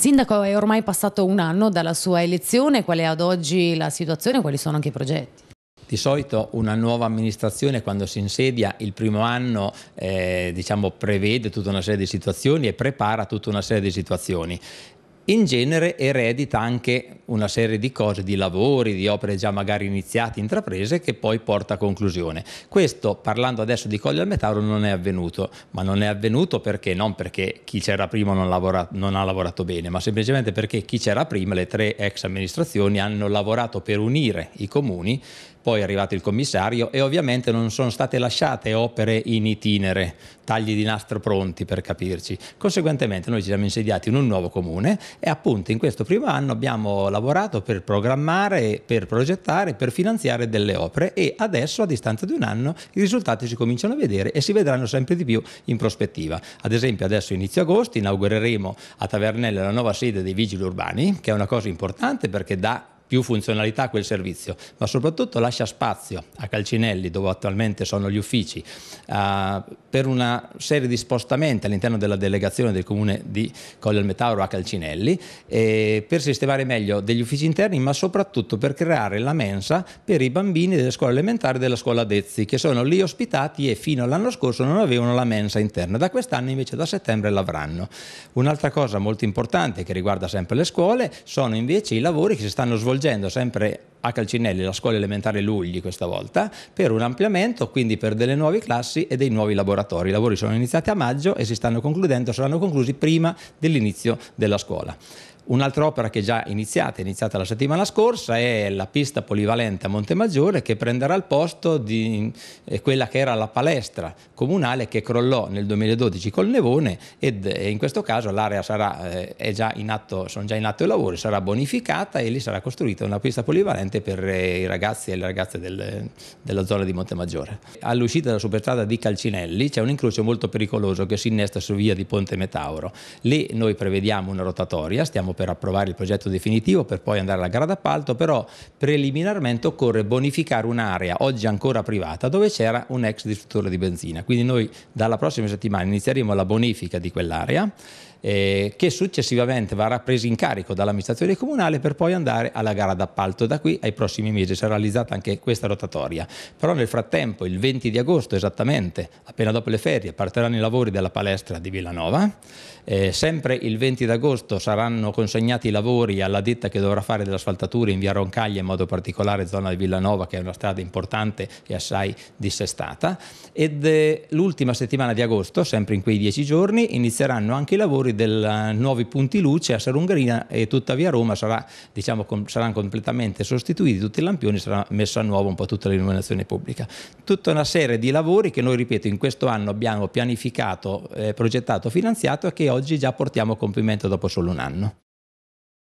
Sindaco, è ormai passato un anno dalla sua elezione, qual è ad oggi la situazione quali sono anche i progetti? Di solito una nuova amministrazione quando si insedia il primo anno eh, diciamo, prevede tutta una serie di situazioni e prepara tutta una serie di situazioni in genere eredita anche una serie di cose, di lavori, di opere già magari iniziate, intraprese, che poi porta a conclusione. Questo, parlando adesso di Colli al Metauro, non è avvenuto, ma non è avvenuto perché non perché chi c'era prima non, lavora, non ha lavorato bene, ma semplicemente perché chi c'era prima, le tre ex amministrazioni, hanno lavorato per unire i comuni poi è arrivato il commissario e ovviamente non sono state lasciate opere in itinere, tagli di nastro pronti per capirci. Conseguentemente noi ci siamo insediati in un nuovo comune e appunto in questo primo anno abbiamo lavorato per programmare, per progettare, per finanziare delle opere e adesso a distanza di un anno i risultati si cominciano a vedere e si vedranno sempre di più in prospettiva. Ad esempio adesso inizio agosto inaugureremo a Tavernella la nuova sede dei Vigili Urbani, che è una cosa importante perché dà più funzionalità a quel servizio, ma soprattutto lascia spazio a Calcinelli, dove attualmente sono gli uffici, uh, per una serie di spostamenti all'interno della delegazione del comune di Colle al Metauro a Calcinelli, eh, per sistemare meglio degli uffici interni, ma soprattutto per creare la mensa per i bambini delle scuole elementari della scuola Dezzi, che sono lì ospitati e fino all'anno scorso non avevano la mensa interna, da quest'anno invece da settembre l'avranno. Un'altra cosa molto importante che riguarda sempre le scuole sono invece i lavori che si stanno svolgendo coinvolgendo sempre a Calcinelli la scuola elementare Lugli questa volta per un ampliamento, quindi per delle nuove classi e dei nuovi laboratori. I lavori sono iniziati a maggio e si stanno concludendo, saranno conclusi prima dell'inizio della scuola. Un'altra opera che è già iniziata, è iniziata la settimana scorsa, è la pista polivalente a Montemaggiore che prenderà il posto di eh, quella che era la palestra comunale che crollò nel 2012 col Nevone ed eh, in questo caso l'area eh, già atto, sono già in atto i lavori, sarà bonificata e lì sarà costruita una pista polivalente per i ragazzi e le ragazze del, della zona di Montemaggiore. All'uscita della superstrada di Calcinelli c'è un incrocio molto pericoloso che si innesta su via di Ponte Metauro. Lì noi prevediamo una rotatoria, stiamo per approvare il progetto definitivo per poi andare alla gara d'appalto, però preliminarmente occorre bonificare un'area oggi ancora privata dove c'era un ex distruttore di benzina. Quindi noi dalla prossima settimana inizieremo la bonifica di quell'area eh, che successivamente verrà preso in carico dall'amministrazione comunale per poi andare alla gara d'appalto. Da qui ai prossimi mesi sarà realizzata anche questa rotatoria. Però nel frattempo, il 20 di agosto esattamente, appena dopo le ferie, partiranno i lavori della palestra di Villanova. Eh, sempre il 20 di agosto saranno consegnati i lavori alla ditta che dovrà fare dell'asfaltatura in via Roncaglia, in modo particolare zona di Villanova, che è una strada importante e assai dissestata. Ed eh, l'ultima settimana di agosto, sempre in quei dieci giorni, inizieranno anche i lavori lavori dei eh, nuovi punti luce a Sarungherina e tuttavia Roma sarà, diciamo, com saranno completamente sostituiti tutti i lampioni, sarà messa a nuovo un po' tutta l'illuminazione pubblica. Tutta una serie di lavori che noi, ripeto, in questo anno abbiamo pianificato, eh, progettato, finanziato e che oggi già portiamo a compimento dopo solo un anno.